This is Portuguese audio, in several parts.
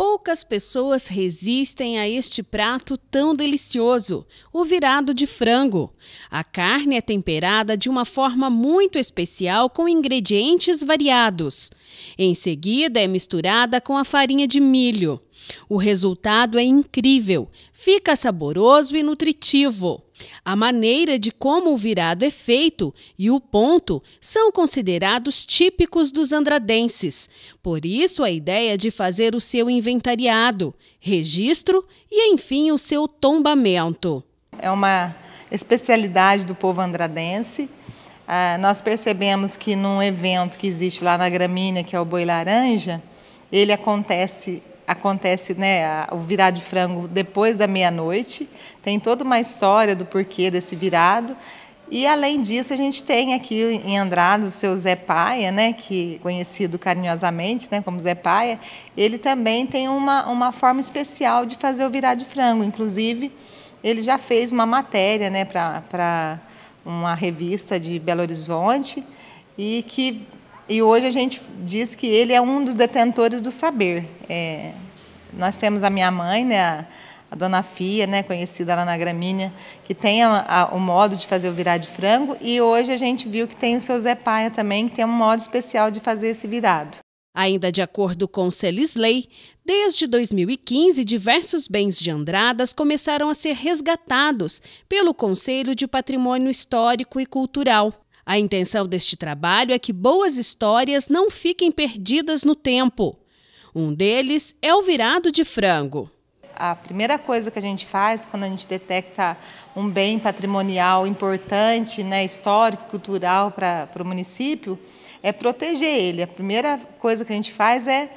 Boy poucas pessoas resistem a este prato tão delicioso, o virado de frango. A carne é temperada de uma forma muito especial com ingredientes variados. Em seguida, é misturada com a farinha de milho. O resultado é incrível, fica saboroso e nutritivo. A maneira de como o virado é feito e o ponto são considerados típicos dos andradenses. Por isso, a ideia de fazer o seu inventário voluntariado, registro e, enfim, o seu tombamento. É uma especialidade do povo andradense. Ah, nós percebemos que num evento que existe lá na Gramínea, que é o Boi Laranja, ele acontece acontece né, o virar de frango depois da meia-noite. Tem toda uma história do porquê desse virado. E além disso, a gente tem aqui em Andrade o seu Zé Paia, né, que é conhecido carinhosamente, né, como Zé Paia, ele também tem uma, uma forma especial de fazer o virar de frango. Inclusive, ele já fez uma matéria, né, para uma revista de Belo Horizonte e que e hoje a gente diz que ele é um dos detentores do saber. É, nós temos a minha mãe, né, a, a dona Fia, né, conhecida lá na Gramínea, que tem a, a, o modo de fazer o virar de frango, e hoje a gente viu que tem o seu Zé Paia também, que tem um modo especial de fazer esse virado. Ainda de acordo com Celisley, desde 2015, diversos bens de Andradas começaram a ser resgatados pelo Conselho de Patrimônio Histórico e Cultural. A intenção deste trabalho é que boas histórias não fiquem perdidas no tempo. Um deles é o virado de frango a primeira coisa que a gente faz quando a gente detecta um bem patrimonial importante, né, histórico, cultural para o município, é proteger ele. A primeira coisa que a gente faz é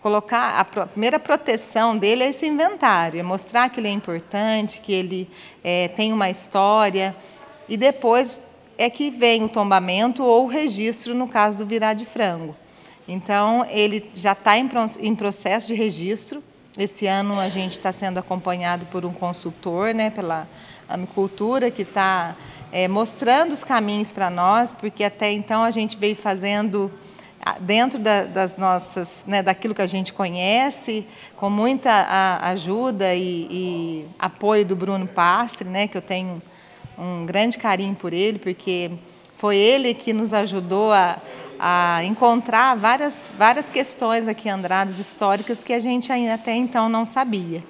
colocar a, primeira proteção dele é esse inventário, é mostrar que ele é importante, que ele é, tem uma história e depois é que vem o tombamento ou o registro no caso do virar de frango. Então ele já está em processo de registro esse ano a gente está sendo acompanhado por um consultor, né, pela Amicultura, que está é, mostrando os caminhos para nós, porque até então a gente veio fazendo ah, dentro da, das nossas, né, daquilo que a gente conhece, com muita a, ajuda e, e, apoio do Bruno Pastre, né, que eu tenho um grande carinho por ele, porque foi ele que nos ajudou a, a encontrar várias, várias questões aqui andradas históricas que a gente ainda até então não sabia.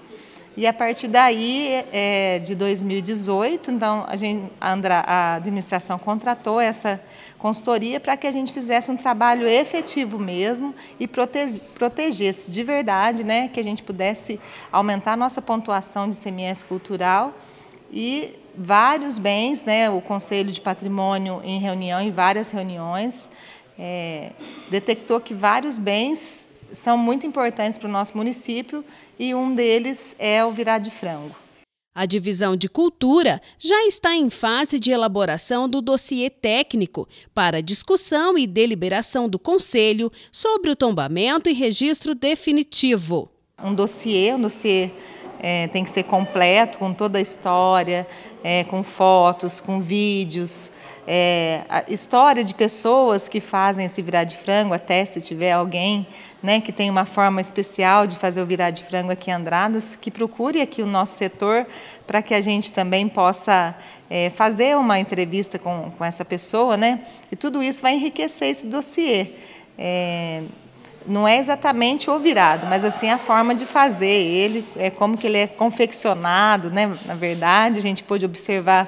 E a partir daí, é, de 2018, então a, gente, a, Andra, a administração contratou essa consultoria para que a gente fizesse um trabalho efetivo mesmo e protege, protegesse de verdade, né, que a gente pudesse aumentar a nossa pontuação de CMS cultural e vários bens, né, o Conselho de Patrimônio em reunião, em várias reuniões, é, detectou que vários bens são muito importantes para o nosso município e um deles é o virar de frango. A divisão de cultura já está em fase de elaboração do dossiê técnico para discussão e deliberação do Conselho sobre o tombamento e registro definitivo. Um dossiê, um dossiê é, tem que ser completo, com toda a história, é, com fotos, com vídeos, é, história de pessoas que fazem esse virar de frango, até se tiver alguém né, que tem uma forma especial de fazer o virar de frango aqui em Andradas, que procure aqui o nosso setor para que a gente também possa é, fazer uma entrevista com, com essa pessoa, né? E tudo isso vai enriquecer esse dossiê. É, não é exatamente o virado, mas assim a forma de fazer ele, é como que ele é confeccionado, né? Na verdade, a gente pôde observar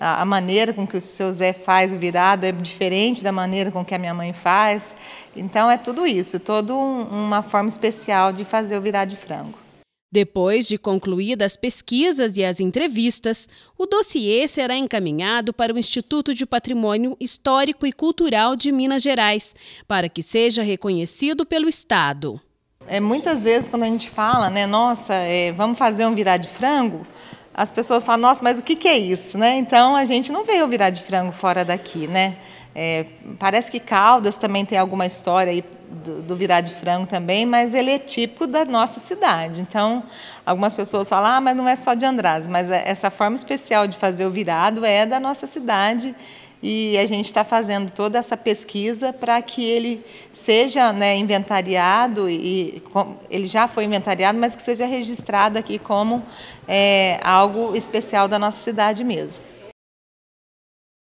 a maneira com que o seu Zé faz o virado é diferente da maneira com que a minha mãe faz. Então é tudo isso, toda uma forma especial de fazer o virado de frango. Depois de concluídas as pesquisas e as entrevistas, o dossiê será encaminhado para o Instituto de Patrimônio Histórico e Cultural de Minas Gerais, para que seja reconhecido pelo Estado. É, muitas vezes quando a gente fala, né, nossa, é, vamos fazer um virar de frango, as pessoas falam, nossa, mas o que, que é isso? Né? Então, a gente não veio virar de frango fora daqui. Né? É, parece que Caldas também tem alguma história aí do, do, virar de frango também, mas ele é típico da nossa cidade. Então, algumas pessoas falam, ah, mas não é só de Andrade, mas é, essa forma especial de fazer o virado é da nossa cidade e a gente está fazendo toda essa pesquisa para que ele seja né, inventariado e com, ele já foi inventariado, mas que seja registrado aqui como é, algo especial da nossa cidade mesmo.